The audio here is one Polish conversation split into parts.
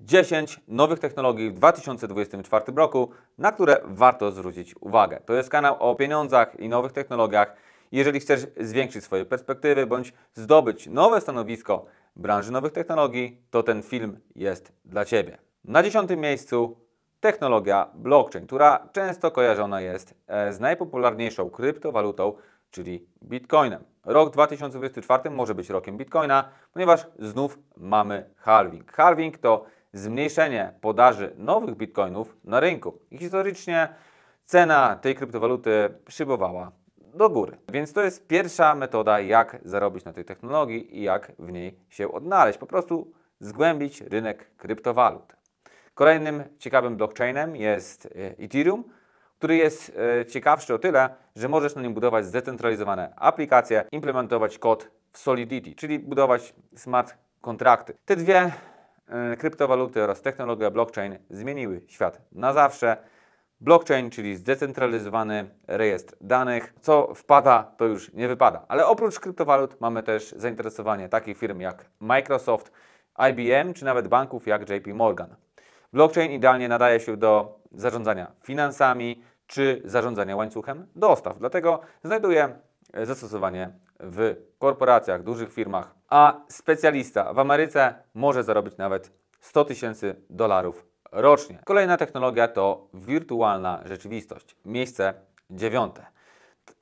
10 nowych technologii w 2024 roku, na które warto zwrócić uwagę. To jest kanał o pieniądzach i nowych technologiach. Jeżeli chcesz zwiększyć swoje perspektywy bądź zdobyć nowe stanowisko branży nowych technologii, to ten film jest dla Ciebie. Na dziesiątym miejscu technologia blockchain, która często kojarzona jest e, z najpopularniejszą kryptowalutą, czyli Bitcoinem. Rok 2024 może być rokiem Bitcoina, ponieważ znów mamy halving. Halving to zmniejszenie podaży nowych bitcoinów na rynku. I historycznie cena tej kryptowaluty szybowała do góry. Więc to jest pierwsza metoda, jak zarobić na tej technologii i jak w niej się odnaleźć. Po prostu zgłębić rynek kryptowalut. Kolejnym ciekawym blockchainem jest e, Ethereum, który jest e, ciekawszy o tyle, że możesz na nim budować zdecentralizowane aplikacje, implementować kod w Solidity, czyli budować smart kontrakty. Te dwie E, kryptowaluty oraz technologia blockchain zmieniły świat na zawsze. Blockchain, czyli zdecentralizowany rejestr danych. Co wpada, to już nie wypada. Ale oprócz kryptowalut mamy też zainteresowanie takich firm jak Microsoft, IBM czy nawet banków jak JP Morgan. Blockchain idealnie nadaje się do zarządzania finansami czy zarządzania łańcuchem dostaw. Dlatego znajduje zastosowanie w korporacjach, dużych firmach, a specjalista w Ameryce może zarobić nawet 100 tysięcy dolarów rocznie. Kolejna technologia to wirtualna rzeczywistość. Miejsce dziewiąte.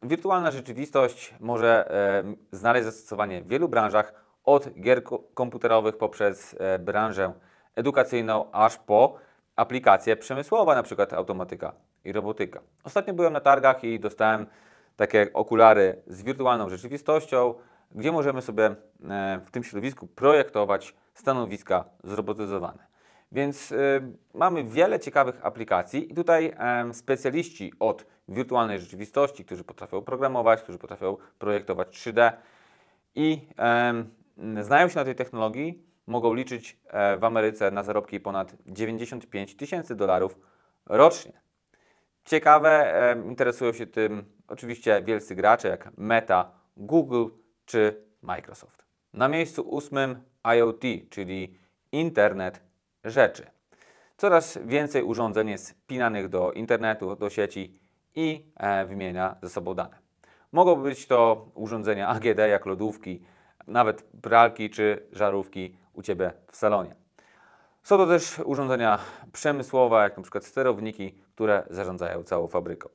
Wirtualna rzeczywistość może e, znaleźć zastosowanie w wielu branżach, od gier komputerowych poprzez e, branżę edukacyjną, aż po aplikacje przemysłowe, np. automatyka i robotyka. Ostatnio byłem na targach i dostałem takie okulary z wirtualną rzeczywistością, gdzie możemy sobie e, w tym środowisku projektować stanowiska zrobotyzowane. Więc y, mamy wiele ciekawych aplikacji i tutaj y, specjaliści od wirtualnej rzeczywistości, którzy potrafią programować, którzy potrafią projektować 3D i y, znają się na tej technologii, mogą liczyć w Ameryce na zarobki ponad 95 tysięcy dolarów rocznie. Ciekawe, interesują się tym oczywiście wielcy gracze jak Meta, Google czy Microsoft. Na miejscu ósmym IoT, czyli Internet Rzeczy. Coraz więcej urządzeń jest spinanych do internetu, do sieci i e, wymienia ze sobą dane. Mogą być to urządzenia AGD, jak lodówki, nawet pralki czy żarówki u Ciebie w salonie. Są to też urządzenia przemysłowe, jak np. sterowniki, które zarządzają całą fabryką.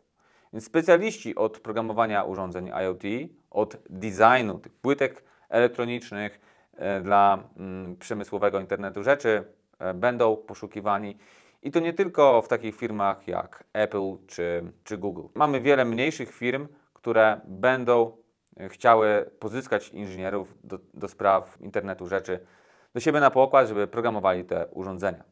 Więc specjaliści od programowania urządzeń IoT, od designu tych płytek elektronicznych e, dla mm, przemysłowego internetu rzeczy e, będą poszukiwani. I to nie tylko w takich firmach jak Apple czy, czy Google. Mamy wiele mniejszych firm, które będą e, chciały pozyskać inżynierów do, do spraw internetu rzeczy do siebie na pokład, żeby programowali te urządzenia.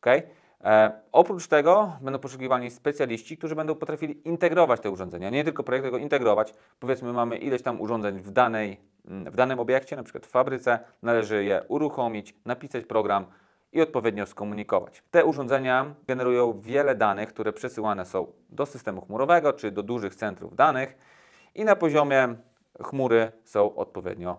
Okay? E, oprócz tego będą poszukiwani specjaliści, którzy będą potrafili integrować te urządzenia, nie tylko projekt tylko integrować. Powiedzmy, mamy ileś tam urządzeń w, danej, mm, w danym obiekcie, na przykład w fabryce, należy je uruchomić, napisać program i odpowiednio skomunikować. Te urządzenia generują wiele danych, które przesyłane są do systemu chmurowego czy do dużych centrów danych i na poziomie chmury są odpowiednio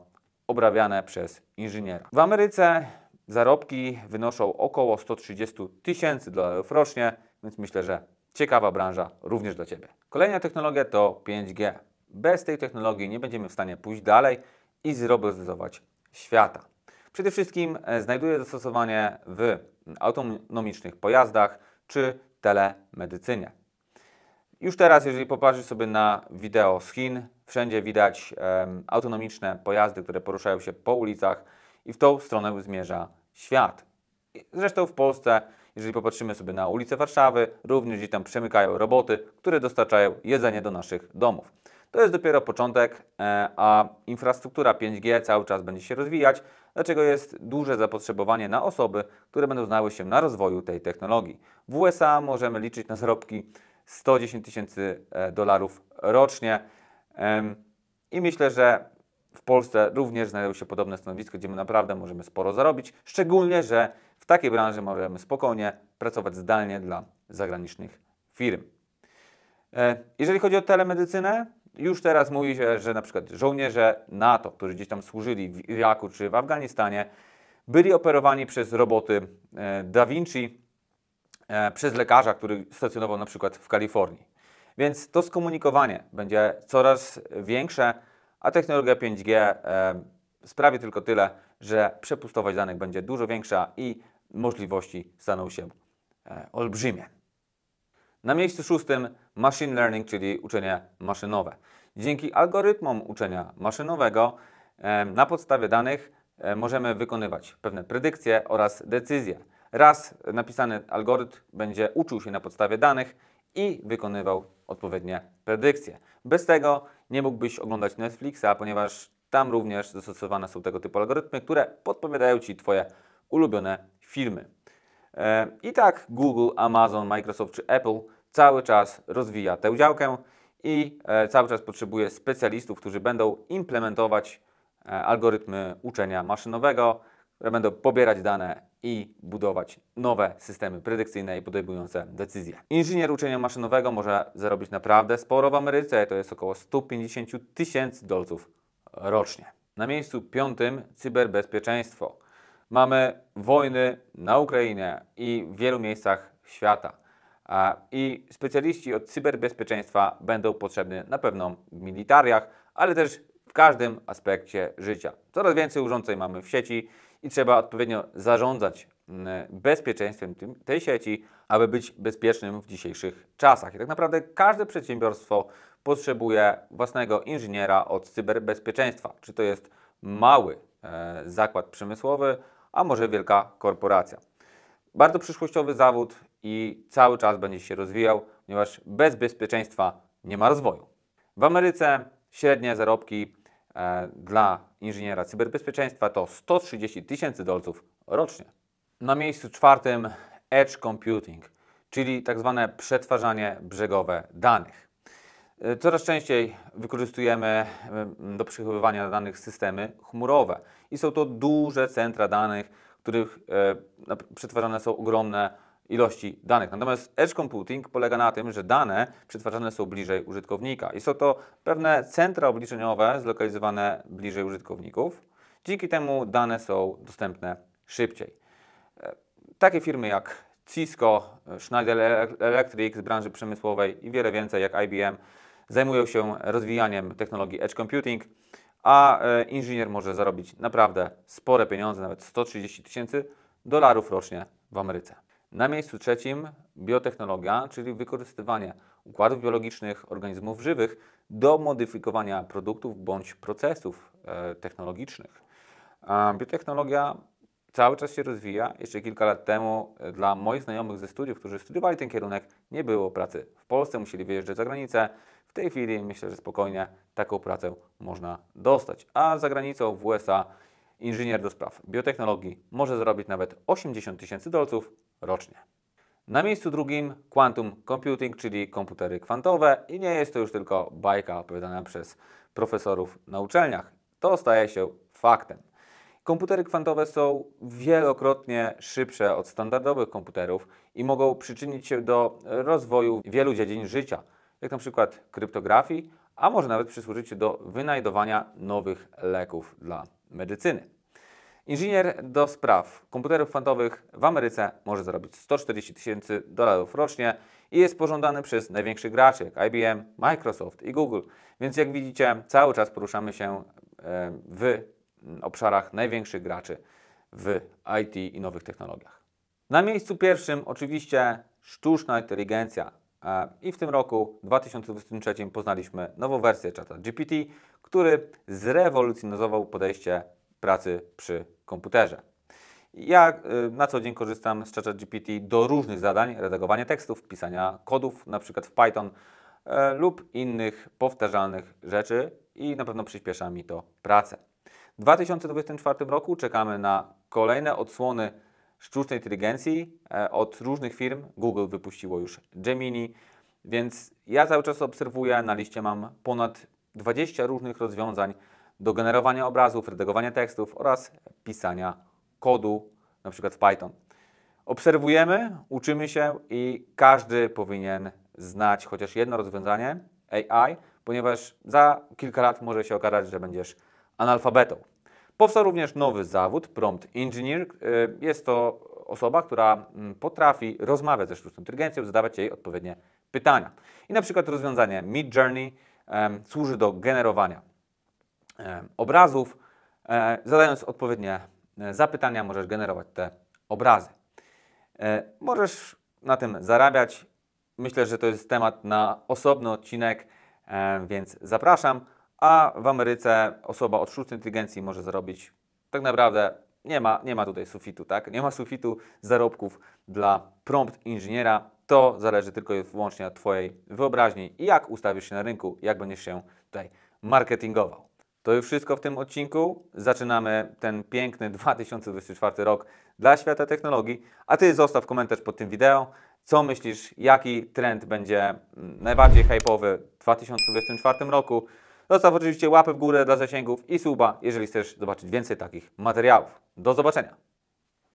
obrabiane przez inżyniera. W Ameryce Zarobki wynoszą około 130 tysięcy dolarów rocznie, więc myślę, że ciekawa branża również dla Ciebie. Kolejna technologia to 5G. Bez tej technologii nie będziemy w stanie pójść dalej i zrobotyzować świata. Przede wszystkim e, znajduje zastosowanie w autonomicznych pojazdach czy telemedycynie. Już teraz, jeżeli popatrzysz sobie na wideo z Chin, wszędzie widać e, autonomiczne pojazdy, które poruszają się po ulicach i w tą stronę zmierza świat. Zresztą w Polsce, jeżeli popatrzymy sobie na ulice Warszawy, również gdzieś tam przemykają roboty, które dostarczają jedzenie do naszych domów. To jest dopiero początek, e, a infrastruktura 5G cały czas będzie się rozwijać, dlaczego jest duże zapotrzebowanie na osoby, które będą znały się na rozwoju tej technologii. W USA możemy liczyć na zarobki 110 tysięcy e, dolarów rocznie i myślę, że w Polsce również znajdują się podobne stanowisko, gdzie my naprawdę możemy sporo zarobić, szczególnie, że w takiej branży możemy spokojnie pracować zdalnie dla zagranicznych firm. E, jeżeli chodzi o telemedycynę, już teraz mówi się, że na przykład żołnierze NATO, którzy gdzieś tam służyli w Iraku czy w Afganistanie, byli operowani przez roboty e, Da Vinci, e, przez lekarza, który stacjonował na przykład w Kalifornii. Więc to skomunikowanie będzie coraz większe a technologia 5G e, sprawi tylko tyle, że przepustowość danych będzie dużo większa i możliwości staną się e, olbrzymie. Na miejscu szóstym machine learning, czyli uczenie maszynowe. Dzięki algorytmom uczenia maszynowego e, na podstawie danych możemy wykonywać pewne predykcje oraz decyzje. Raz napisany algorytm będzie uczył się na podstawie danych i wykonywał odpowiednie predykcje. Bez tego nie mógłbyś oglądać Netflixa, ponieważ tam również zastosowane są tego typu algorytmy, które podpowiadają Ci Twoje ulubione filmy. E, I tak Google, Amazon, Microsoft czy Apple cały czas rozwija tę działkę i e, cały czas potrzebuje specjalistów, którzy będą implementować e, algorytmy uczenia maszynowego, które będą pobierać dane i budować nowe systemy predykcyjne i podejmujące decyzje. Inżynier uczenia maszynowego może zarobić naprawdę sporo w Ameryce, to jest około 150 tysięcy dolców rocznie. Na miejscu piątym cyberbezpieczeństwo. Mamy wojny na Ukrainie i w wielu miejscach świata. I specjaliści od cyberbezpieczeństwa będą potrzebni na pewno w militariach, ale też w każdym aspekcie życia. Coraz więcej urządzeń mamy w sieci, i trzeba odpowiednio zarządzać mm, bezpieczeństwem tej sieci, aby być bezpiecznym w dzisiejszych czasach. I tak naprawdę każde przedsiębiorstwo potrzebuje własnego inżyniera od cyberbezpieczeństwa. Czy to jest mały e, zakład przemysłowy, a może wielka korporacja. Bardzo przyszłościowy zawód i cały czas będzie się rozwijał, ponieważ bez bezpieczeństwa nie ma rozwoju. W Ameryce średnie zarobki E, dla inżyniera cyberbezpieczeństwa to 130 tysięcy dolców rocznie. Na miejscu czwartym edge computing, czyli tak zwane przetwarzanie brzegowe danych. E, coraz częściej wykorzystujemy do przechowywania danych systemy chmurowe i są to duże centra danych, w których e, przetwarzane są ogromne ilości danych. Natomiast edge computing polega na tym, że dane przetwarzane są bliżej użytkownika. I są to pewne centra obliczeniowe zlokalizowane bliżej użytkowników. Dzięki temu dane są dostępne szybciej. E, takie firmy jak Cisco, e, Schneider e- Electric z branży przemysłowej i wiele więcej jak IBM zajmują się rozwijaniem technologii edge computing, a inżynier może zarobić naprawdę spore pieniądze, nawet 130 tysięcy dolarów rocznie w Ameryce. Na miejscu trzecim biotechnologia, czyli wykorzystywanie układów biologicznych organizmów żywych do modyfikowania produktów bądź procesów e, technologicznych. Biotechnologia cały czas się rozwija. Jeszcze kilka lat temu e, dla moich znajomych ze studiów, którzy studiowali ten kierunek, nie było pracy w Polsce, musieli wyjeżdżać za granicę. W tej chwili myślę, że spokojnie taką pracę można dostać. A za granicą w USA Inżynier do spraw biotechnologii może zarobić nawet 80 tysięcy dolców rocznie. Na miejscu drugim quantum computing, czyli komputery kwantowe i nie jest to już tylko bajka opowiadana przez profesorów na uczelniach. To staje się faktem. Komputery kwantowe są wielokrotnie szybsze od standardowych komputerów i mogą przyczynić się do rozwoju wielu dziedzin życia, jak na przykład kryptografii, a może nawet przysłużyć się do wynajdowania nowych leków dla medycyny. Inżynier do spraw komputerów kwantowych w Ameryce może zarobić 140 tysięcy dolarów rocznie i jest pożądany przez największych graczy jak IBM, Microsoft i Google. Więc jak widzicie, cały czas poruszamy się e, w obszarach największych graczy w IT i nowych technologiach. Na miejscu pierwszym oczywiście sztuczna inteligencja, i w tym roku 2023 poznaliśmy nową wersję czata GPT, który zrewolucjonizował podejście pracy przy komputerze. Ja y, na co dzień korzystam z czata GPT do różnych zadań, redagowania tekstów, pisania kodów, na przykład w Python e, lub innych powtarzalnych rzeczy i na pewno przyspiesza mi to pracę. W 2024 roku czekamy na kolejne odsłony sztucznej inteligencji e, od różnych firm. Google wypuściło już Gemini, więc ja cały czas obserwuję, na liście mam ponad 20 różnych rozwiązań do generowania obrazów, redagowania tekstów oraz pisania kodu, na przykład w Python. Obserwujemy, uczymy się i każdy powinien znać chociaż jedno rozwiązanie AI, ponieważ za kilka lat może się okazać, że będziesz analfabetą. Powstał również nowy zawód, prompt engineer. E, jest to osoba, która mm, potrafi rozmawiać ze sztuczną inteligencją, zadawać jej odpowiednie pytania. I na przykład rozwiązanie Mid Journey um, służy do generowania um, obrazów. E, zadając odpowiednie e, zapytania, możesz generować te obrazy. możesz na tym zarabiać. Myślę, że to jest temat na osobny odcinek, więc zapraszam a w Ameryce osoba od sztucznej inteligencji może zarobić tak naprawdę nie ma, nie ma tutaj sufitu, tak? Nie ma sufitu zarobków dla prompt inżyniera. To zależy tylko i wyłącznie od Twojej wyobraźni i jak ustawisz się na rynku, jak będziesz się tutaj marketingował. To już wszystko w tym odcinku. Zaczynamy ten piękny 2024 rok dla świata technologii. A Ty zostaw komentarz pod tym wideo. Co myślisz, jaki trend będzie najbardziej hype'owy w 2024 roku? Zostaw oczywiście łapę w górę dla zasięgów i suba, jeżeli chcesz zobaczyć więcej takich materiałów. Do zobaczenia!